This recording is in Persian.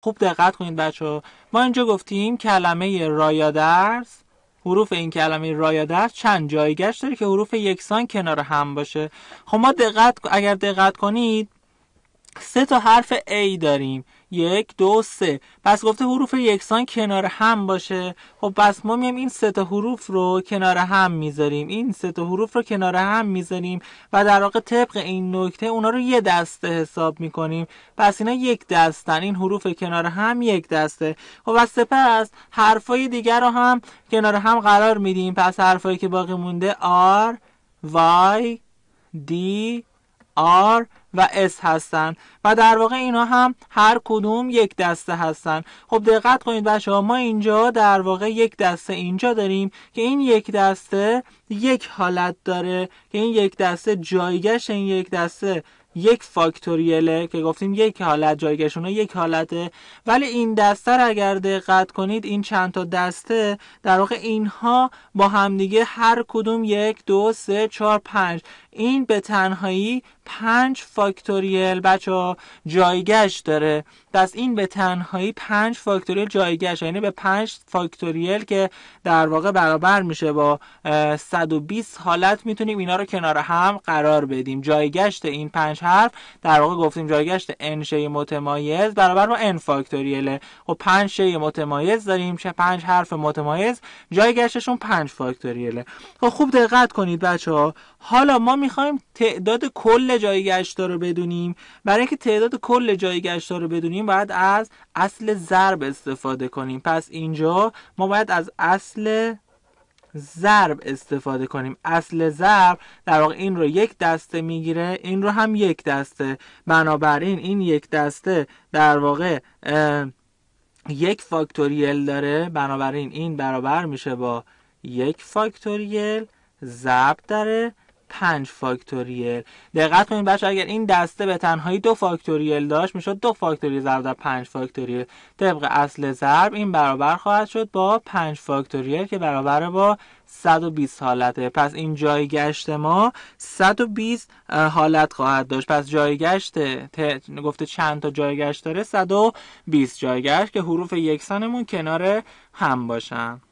خوب دقت کنید بچه ها. ما اینجا گفتیم کلمه رایادرس حروف این کلمه رایادرس چند جایگشت داره که حروف یکسان کنار هم باشه خب ما دقت اگر دقت کنید سه تا حرف A داریم یک دو سه پس گفته حروف یکسان کنار هم باشه خب پس ما میایم این سه تا حروف رو کنار هم میذاریم این سه تا حروف رو کنار هم میذاریم و در واقع طبق این نکته اونا رو یه دسته حساب میکنیم پس اینا یک دستن این حروف کنار هم یک دسته خب و سپس حرفای دیگر رو هم کنار هم قرار میدیم پس حرفایی که باقی مونده R Y D R و S هستن و در واقع اینا هم هر کدوم یک دسته هستن خب دقت کنید بچه ها ما اینجا در واقع یک دسته اینجا داریم که این یک دسته یک حالت داره که این یک دسته جایگش این یک دسته یک فاکتوریله که گفتیم یک حالت جایگشون یک حالته ولی این دسته را اگر دقت کنید این چند تا دسته در واقع اینها با همدیگه هر کدوم یک دو سه چهار پنج این به تنهایی پنج فاکتوریل بچه ها جایگشت داره پس این به تنهایی پنج فاکتوریل جایگشت یعنی به پنج فاکتوریل که در واقع برابر میشه با 120 حالت میتونیم اینا رو کنار هم قرار بدیم جایگشت این پنج حرف در واقع گفتیم جایگشت n شی متمایز برابر با n فاکتوریل خب 5 شی متمایز داریم چه 5 حرف متمایز جایگشتشون 5 فاکتوریله خب خوب دقت کنید بچه ها حالا ما میخوایم تعداد کل جایگشت رو بدونیم برای اینکه تعداد کل جایگشت رو بدونیم باید از اصل ضرب استفاده کنیم پس اینجا ما باید از اصل ضرب استفاده کنیم اصل ضرب در واقع این رو یک دسته میگیره این رو هم یک دسته بنابراین این یک دسته در واقع یک فاکتوریل داره بنابراین این برابر میشه با یک فاکتوریل ضرب داره 5 فاکتوریل دقت کنید بچه اگر این دسته به تنهایی دو فاکتوریل داشت میشد دو فاکتوریل ضرب در 5 فاکتوریل طبق اصل ضرب این برابر خواهد شد با 5 فاکتوریل که برابر با 120 حالته پس این جایگشت ما 120 حالت خواهد داشت پس جایگشت ت... گفته چند تا جایگشت داره 120 جایگشت که حروف یکسانمون کنار هم باشن